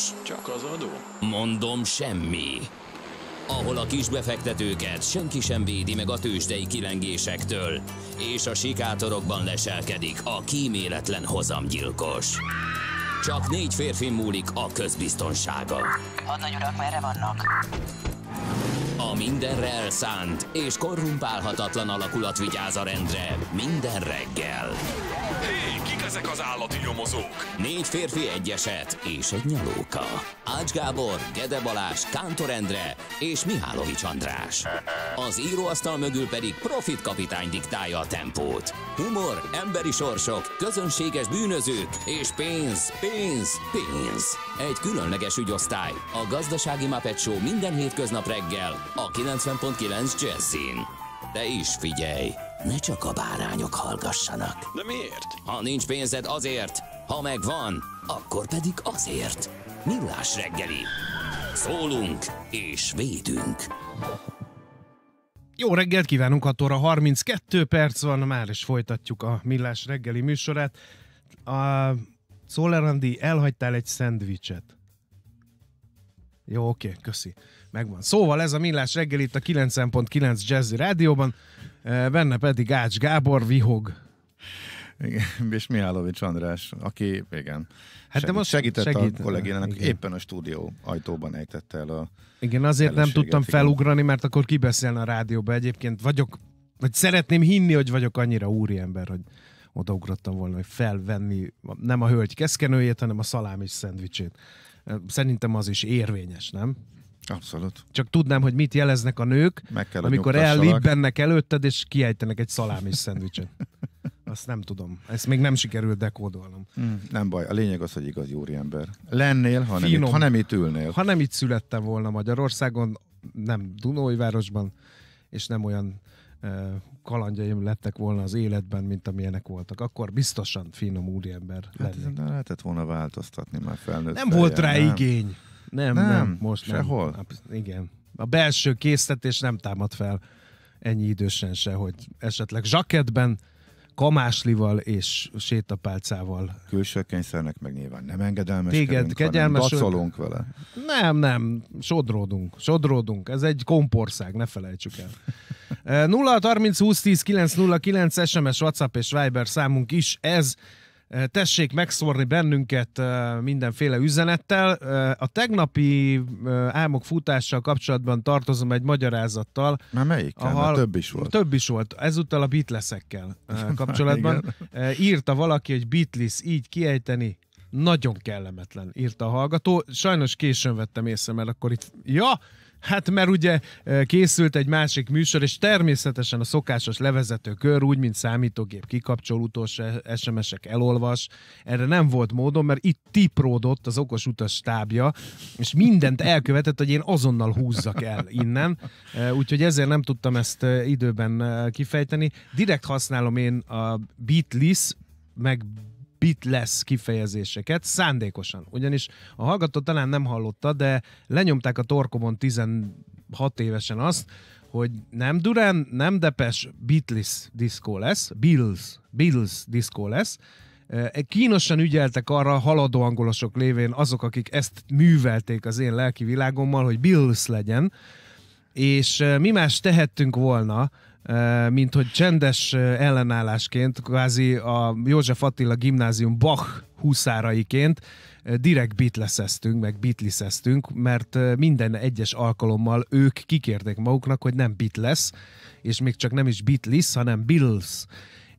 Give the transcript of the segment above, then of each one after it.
fontos? Csak az adó? Mondom, semmi. Ahol a kisbefektetőket senki sem védi meg a tőzsdei kilengésektől, és a sikátorokban leselkedik a kíméletlen hozamgyilkos. Csak négy férfi múlik a közbiztonsága. Hadnagy urak, merre vannak? A mindenre elszánt és korrumpálhatatlan alakulat vigyáz a rendre minden reggel ezek az állati nyomozók? Négy férfi egyeset és egy nyalóka. Ács Gábor, Gede Balázs, Kántor Endre és Mihálovics András. Az íróasztal mögül pedig Profit kapitány diktálja a tempót. Humor, emberi sorsok, közönséges bűnözők és pénz, pénz, pénz. Egy különleges ügyosztály, a Gazdasági Mápet Show minden hétköznap reggel a 90.9 Jazzin. De is figyelj! ne csak a bárányok hallgassanak. De miért? Ha nincs pénzed azért, ha megvan, akkor pedig azért. Millás reggeli. Szólunk és védünk. Jó reggelt kívánunk, 6 óra 32 perc van, már is folytatjuk a Millás reggeli műsorát. A Szólerandi, elhagytál egy szendvicset. Jó, oké, köszi megvan. Szóval ez a Millás reggel itt a 90.9 Jazzy Rádióban, eh, benne pedig Ács Gábor vihog. Igen, és Mihálovics András, aki igen, hát segít, de most segített segített a kolléginának, igen. éppen a stúdió ajtóban ejtette el a Igen, azért nem tudtam igen. felugrani, mert akkor kibeszélne a rádióba. Egyébként vagyok, vagy szeretném hinni, hogy vagyok annyira úriember, hogy odaugrottam volna, hogy felvenni nem a hölgy keszkenőjét, hanem a szalámis szendvicsét. Szerintem az is érvényes, nem? Abszolút. Csak tudnám, hogy mit jeleznek a nők, Meg kell, amikor ellibbennek előtted, és kiejtenek egy szalámis szendvicset. Azt nem tudom. Ezt még nem sikerült dekódolnom. Hmm, nem baj. A lényeg az, hogy igaz úriember. ember. Lennél, ha nem, itt, ha nem itt ülnél. Ha nem itt születtem volna Magyarországon, nem Dunói-városban, és nem olyan kalandjaim lettek volna az életben, mint amilyenek voltak. Akkor biztosan finom úriember hát lennék. Hát lehetett volna változtatni már felnőtt. Nem volt rá nem? igény. Nem, nem, nem most sehol. Nem. Hát, igen. A belső késztetés nem támad fel ennyi idősen se, hogy esetleg zsaketben, kamáslival és sétapálcával. Külső kényszernek meg nyilván nem engedelmeskedünk, Téged kegyelmes hanem vele. Nem, nem, sodródunk, sodródunk. Ez egy kompország, ne felejtsük el. 0 30 20 10 9 9 SMS, WhatsApp és Viber számunk is ez. Eh, tessék megszórni bennünket eh, mindenféle üzenettel. Eh, a tegnapi álmok futással kapcsolatban tartozom egy magyarázattal. Már melyik? Ahol... Több is volt. Több is volt. Ezúttal a Beatles-ekkel kapcsolatban. írta valaki, hogy Beatles így kiejteni, nagyon kellemetlen, írta a hallgató. Sajnos későn vettem észre, mert akkor itt... Ja, Hát mert ugye e, készült egy másik műsor, és természetesen a szokásos levezető kör, úgy, mint számítógép kikapcsol, utolsó e-, SMS-ek elolvas, erre nem volt módon, mert itt tipródott az okos utas stábja, és mindent elkövetett, hogy én azonnal húzzak el innen, e, úgyhogy ezért nem tudtam ezt időben kifejteni. Direkt használom én a Beatles, meg bitless kifejezéseket, szándékosan. Ugyanis a hallgató talán nem hallotta, de lenyomták a torkomon 16 évesen azt, hogy nem Durán, nem Depes, Beatles diszkó lesz, Bills, Bills diszkó lesz, e, kínosan ügyeltek arra haladó angolosok lévén azok, akik ezt művelték az én lelki világommal, hogy Bills legyen, és e, mi más tehettünk volna, mint hogy csendes ellenállásként, kvázi a József Attila gimnázium Bach húszáraiként direkt bitleszeztünk, meg bitliszeztünk, mert minden egyes alkalommal ők kikérték maguknak, hogy nem bit lesz, és még csak nem is bit hanem bills.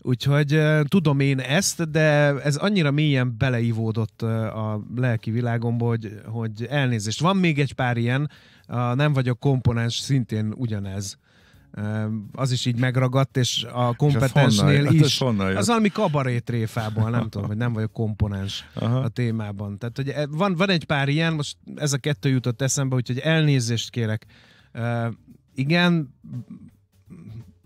Úgyhogy tudom én ezt, de ez annyira mélyen beleivódott a lelki világomba, hogy, hogy elnézést. Van még egy pár ilyen, a nem vagyok komponens, szintén ugyanez az is így megragadt, és a kompetensnél és is. Hát az valami kabaré tréfából, nem tudom, hogy nem vagyok komponens Aha. a témában. Tehát, hogy e, van, van egy pár ilyen, most ez a kettő jutott eszembe, úgyhogy elnézést kérek. Uh, igen,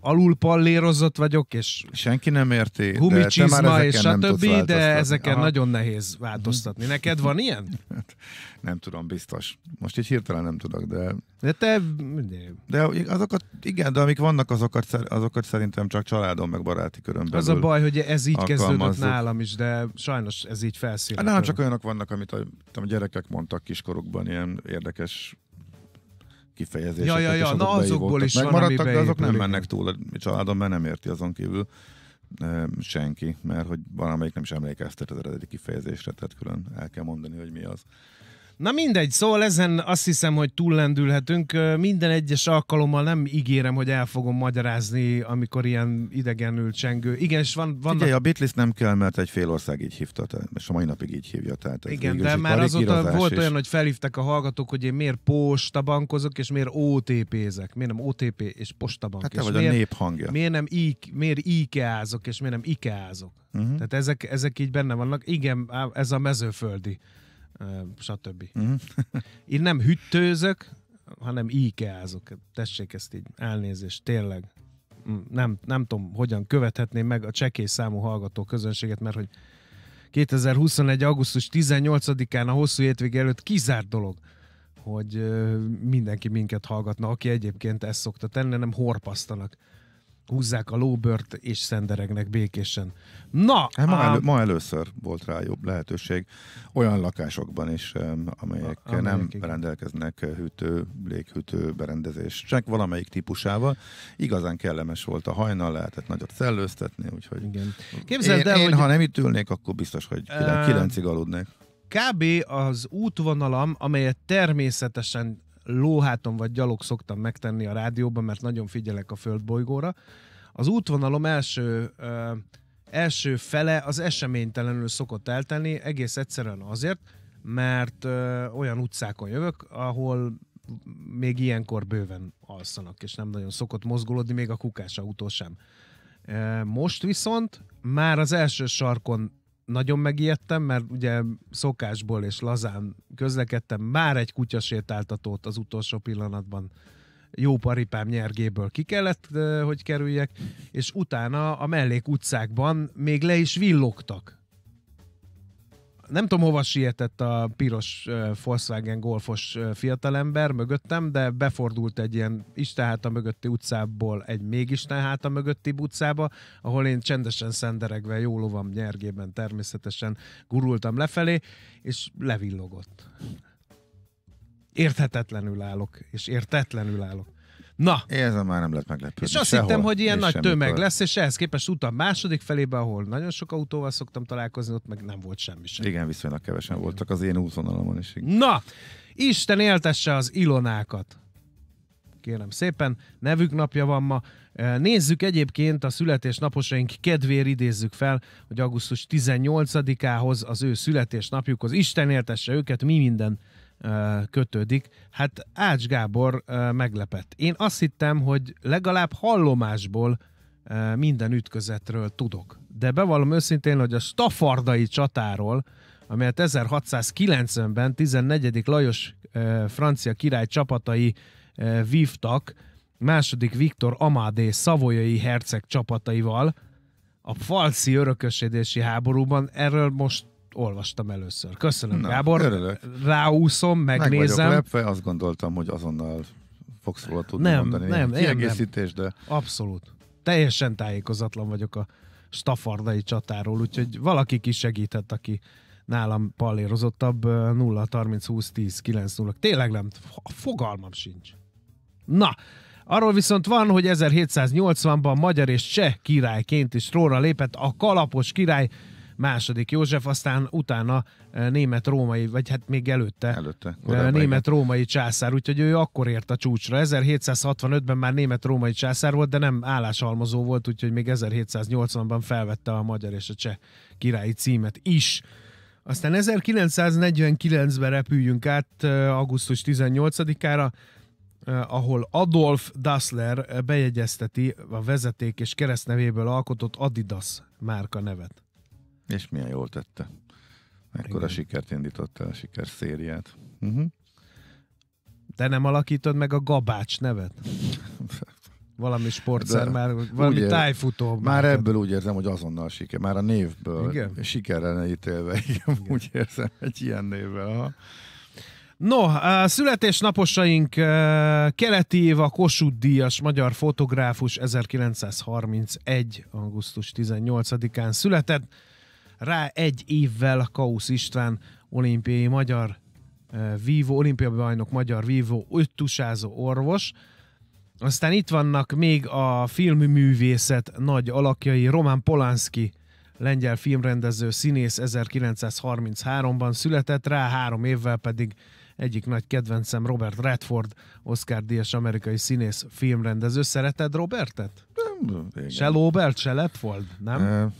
alul pallérozott vagyok, és senki nem érti. de és stb., de ezeken Aha. nagyon nehéz változtatni. Neked van ilyen? Hát, nem tudom, biztos. Most így hirtelen nem tudok, de... De te... De azokat, igen, de amik vannak, azokat, azokat szerintem csak családom, meg baráti körömben. Az a baj, hogy ez így kezdődött nálam is, de sajnos ez így felszínű. Hát nálam csak olyanok vannak, amit a, a gyerekek mondtak kiskorukban, ilyen érdekes kifejezéseket. Ja, ja, ja. Na azokból is van, Megmaradtak, de azok nem mennek túl a családon, mert nem érti azon kívül senki, mert hogy valamelyik nem is emlékeztet az eredeti kifejezésre, tehát külön el kell mondani, hogy mi az. Na mindegy, szóval ezen azt hiszem, hogy túllendülhetünk. Minden egyes alkalommal nem ígérem, hogy el fogom magyarázni, amikor ilyen idegenül csengő. Igen, és van... Vannak... Figyelj, a Beatles nem kell, mert egy fél ország így hívta, és a mai napig így hívja. Tehát Igen, de már azóta volt és... olyan, hogy felhívtak a hallgatók, hogy én miért postabankozok, és miért OTP-zek. Miért nem OTP és postabank. Hát te és vagy miért, a nép hangja. Miért nem I, miért IKEA-zok, és miért nem IKEA-zok. Uh-huh. Mhm. Tehát ezek, ezek így benne vannak. Igen, ez a mezőföldi stb. Uh-huh. Én nem hüttőzök, hanem íkeázok. Tessék ezt így elnézést, tényleg. Mm, nem, nem tudom, hogyan követhetném meg a csekély számú hallgató közönséget, mert hogy 2021. augusztus 18-án a hosszú hétvég előtt kizárt dolog, hogy mindenki minket hallgatna, aki egyébként ezt szokta tenni, nem horpasztanak húzzák a lóbört és szenderegnek békésen. Na! Hát ma, elő, ma először volt rá jobb lehetőség olyan lakásokban is, amelyek, amelyek nem igen. rendelkeznek hűtő, léghűtő berendezés, csak valamelyik típusával. Igazán kellemes volt a hajnal, lehetett nagyot szellőztetni, úgyhogy igen. Képzeld én, el, én hogy... ha nem itt ülnék, akkor biztos, hogy kilencig aludnék. Kb. az útvonalam, amelyet természetesen lóháton vagy gyalog szoktam megtenni a rádióban, mert nagyon figyelek a földbolygóra. Az útvonalom első, ö, első fele az eseménytelenül szokott eltenni, egész egyszerűen azért, mert ö, olyan utcákon jövök, ahol még ilyenkor bőven alszanak, és nem nagyon szokott mozgolódni, még a kukás autó sem. Most viszont már az első sarkon nagyon megijedtem, mert ugye szokásból és lazán közlekedtem, már egy kutyasétáltatót az utolsó pillanatban jó paripám nyergéből ki kellett, hogy kerüljek, és utána a mellék utcákban még le is villogtak nem tudom, hova sietett a piros Volkswagen golfos fiatalember mögöttem, de befordult egy ilyen Istenháta mögötti utcából egy még Istenháta mögötti utcába, ahol én csendesen szenderegve, jó lovam nyergében természetesen gurultam lefelé, és levillogott. Érthetetlenül állok, és értetlenül állok. Na. Érzem, már nem lett meglepő. És azt hittem, hogy ilyen nagy tömeg lesz, és ehhez képest utam második felébe, ahol nagyon sok autóval szoktam találkozni, ott meg nem volt semmi sem. Igen, viszonylag kevesen Igen. voltak az én útvonalamon is. Na, Isten éltesse az Ilonákat! Kérem szépen, nevük napja van ma. E, nézzük egyébként a születésnaposaink kedvéért idézzük fel, hogy augusztus 18-ához az ő születésnapjukhoz Isten éltesse őket, mi minden kötődik. Hát Ács Gábor meglepett. Én azt hittem, hogy legalább hallomásból minden ütközetről tudok. De bevallom őszintén, hogy a Stafardai csatáról, amelyet 1690-ben 14. Lajos francia király csapatai vívtak, második Viktor Amadé szavolyai herceg csapataival, a falci örökösödési háborúban erről most olvastam először. Köszönöm, Na, Gábor. Örülök. Ráúszom, megnézem. Meg lepve, azt gondoltam, hogy azonnal fogsz róla tudni nem, mondani. Nem, nem, kiegészítés, nem. de... Abszolút. Teljesen tájékozatlan vagyok a stafardai csatáról, úgyhogy valaki is segített, aki nálam pallérozottabb 0 30 20 10 9 0 Tényleg nem, fogalmam sincs. Na, Arról viszont van, hogy 1780-ban magyar és cseh királyként is róla lépett a kalapos király második József, aztán utána eh, német-római, vagy hát még előtte, előtte eh, német-római császár, úgyhogy ő akkor ért a csúcsra. 1765-ben már német-római császár volt, de nem álláshalmozó volt, úgyhogy még 1780-ban felvette a magyar és a cseh királyi címet is. Aztán 1949-ben repüljünk át eh, augusztus 18-ára, ahol Adolf Dassler bejegyezteti a vezeték és keresztnevéből alkotott Adidas márka nevet. És milyen jól tette. Mekkora sikert indított el, a sikerszériát. Uh-huh. Mhm. De nem alakítod meg a Gabács nevet? Valami sportszer, már valami ér, tájfutó. Már ebből úgy érzem, hogy azonnal siker. Már a névből igen? sikerre ítélve. Igen, igen. Úgy érzem, egy ilyen névvel. Ha. No, a születésnaposaink keleti a Kossuth Díjas, magyar fotográfus 1931. augusztus 18-án született. Rá egy évvel Kausz István olimpiai magyar eh, vívó, Olimpiai bajnok magyar vívó, öttusázó orvos. Aztán itt vannak még a filmművészet nagy alakjai, Roman Polanski, lengyel filmrendező, színész 1933-ban született, rá három évvel pedig egyik nagy kedvencem Robert Redford, Oscar díjas amerikai színész, filmrendező. Szereted Robertet? Nem, igen. Se Lobert, se Redford, nem? E,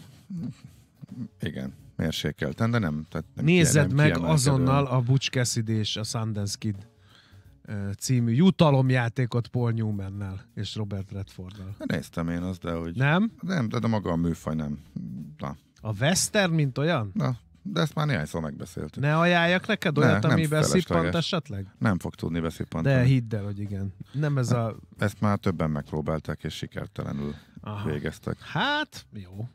igen, mérsékelten, de nem. Tehát nem Nézed nem meg azonnal a Butch Cassidy és a Sundance Kid című jutalomjátékot Paul Newman-nel és Robert Redforddal. Hát néztem én azt, de hogy... Nem? Nem, de, de maga a műfaj nem. Na. A western, mint olyan? Na, de ezt már szó megbeszéltük. Ne ajánljak neked olyat, ne, ami beszippant esetleg? Nem fog tudni beszippantani. De hidd el, hogy igen. Nem ez hát, a... Ezt már többen megpróbálták, és sikertelenül Aha. végeztek. Hát, jó.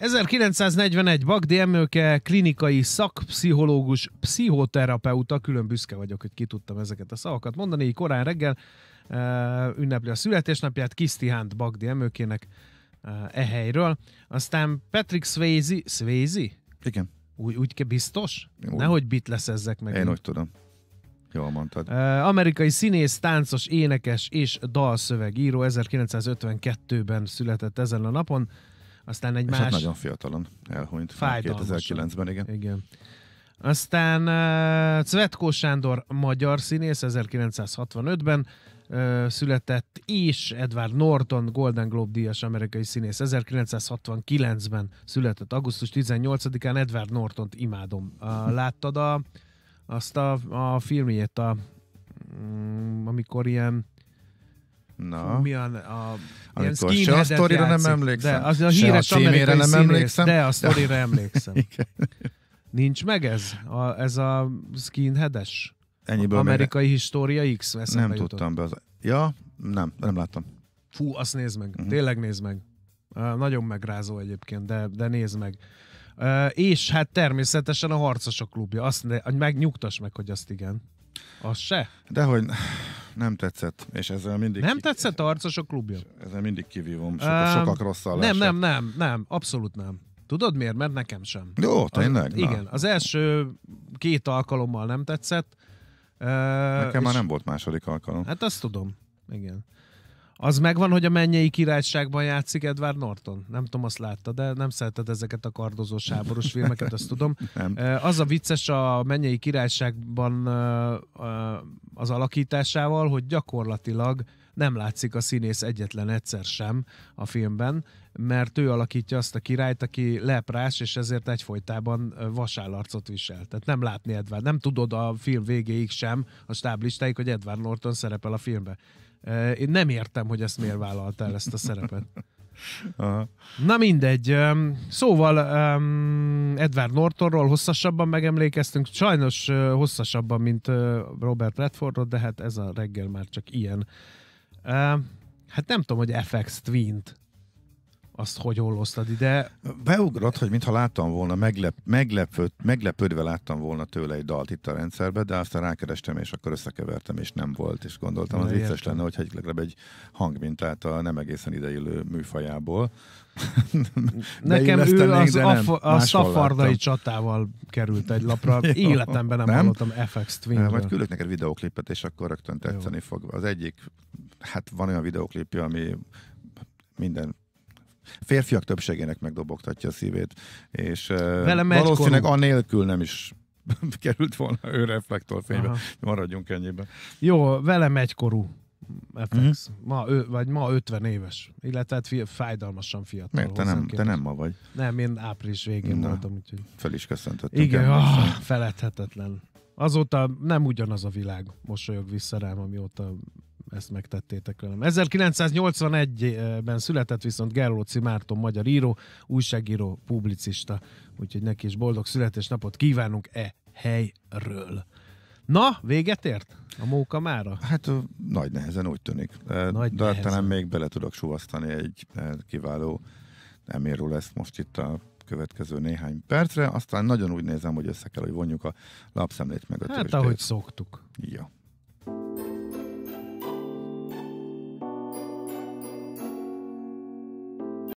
1941 Bagdi Emőke klinikai szakpszichológus, pszichoterapeuta, külön büszke vagyok, hogy ki tudtam ezeket a szavakat mondani, így korán reggel eh, ünnepli a születésnapját Kisztihánt Bagdi Emőkének eh, e helyről. Aztán Patrick Swayze, Swayze? Igen. Úgy, úgy biztos? Úgy. Nehogy bit lesz ezek meg. Én úgy tudom. Jól mondtad. Eh, amerikai színész, táncos, énekes és dalszövegíró 1952-ben született ezen a napon. Aztán egy hát más... Hát nagyon fiatalon elhunyt. 2009-ben, igen. Igen. Aztán uh, Cvetkó Sándor magyar színész 1965-ben uh, született, és Edward Norton Golden Globe díjas amerikai színész 1969-ben született. Augusztus 18-án Edward Nortont imádom. Uh, láttad a, azt a, a filmjét, a, um, amikor ilyen Na. Mi a, a Amikor se a sztorira játszik, nem emlékszem. De az a híres a amerikai nem emlékszem. De a sztorira emlékszem. Nincs meg ez? A, ez a skinheades? Ennyiből Amerikai mire... História X eszembe Nem jutott. tudtam be. Az... Ja, nem, nem láttam. Fú, azt nézd meg. Uh-huh. Tényleg nézd meg. Uh, nagyon megrázó egyébként, de, de nézd meg. Uh, és hát természetesen a harcosok klubja. Azt ne, megnyugtass meg, hogy azt igen. Az se? Dehogy nem tetszett, és ezzel mindig... Nem ki... tetszett a harcosok klubja? Ezzel mindig kivívom, Soka, um, sokak rosszal Nem, nem, nem, nem, abszolút nem. Tudod miért? Mert nekem sem. Jó, tényleg? Az, igen, az első két alkalommal nem tetszett. Uh, nekem már nem volt második alkalom. Hát azt tudom, igen. Az megvan, hogy a mennyei királyságban játszik Edward Norton. Nem tudom, azt látta, de nem szereted ezeket a kardozó sáboros filmeket, azt tudom. Nem. Az a vicces a mennyei királyságban az alakításával, hogy gyakorlatilag nem látszik a színész egyetlen egyszer sem a filmben, mert ő alakítja azt a királyt, aki leprás, és ezért egyfolytában vasállarcot visel. Tehát nem látni Edward, nem tudod a film végéig sem, a stáblistáig, hogy Edward Norton szerepel a filmben. Én nem értem, hogy ezt miért vállalta el ezt a szerepet. Aha. Na mindegy. Szóval Edward Nortonról hosszasabban megemlékeztünk, sajnos hosszasabban, mint Robert Redfordról, de hát ez a reggel már csak ilyen. Hát nem tudom, hogy FX Twint azt hogy olloztad ide? Beugrott, hogy mintha láttam volna, meglep, meglepőd, meglepődve láttam volna tőle egy dalt itt a rendszerbe, de aztán rákerestem, és akkor összekevertem, és nem volt, és gondoltam, de az vicces lenne, hogy egy, legalább egy hangmintát a nem egészen ideillő műfajából. Nekem ő az, de nem, a, a Szafardai láttam. csatával került egy lapra. Jó, Életemben nem, nem hallottam FX Twin. Majd küldök neked videoklipet, és akkor rögtön tetszeni Jó. fog. Az egyik, hát van olyan videoklipje, ami minden férfiak többségének megdobogtatja a szívét, és Velem valószínűleg korú. anélkül nem is került volna ő reflektorfénybe. Aha. Maradjunk ennyiben. Jó, velem egykorú. FX. Mm-hmm. Ma, ő, vagy ma 50 éves, illetve hát fi, fájdalmasan fiatal. Miért? Te nem, te nem ma vagy. Nem, én április végén Na, voltam. Úgyhogy... Fel is köszöntöttünk. Igen, ah, feledhetetlen. Azóta nem ugyanaz a világ mosolyog vissza rám, amióta ezt megtettétek velem. 1981-ben született viszont Gerlóci Márton magyar író, újságíró, publicista, úgyhogy neki is boldog születésnapot kívánunk e helyről. Na, véget ért? A móka mára? Hát nagy nehezen úgy tűnik. Nagy De nehezen. talán még bele tudok suvasztani egy kiváló eméró lesz most itt a következő néhány percre, aztán nagyon úgy nézem, hogy össze kell, hogy vonjuk a lapszemlét meg a Hát ahogy szoktuk. Ja.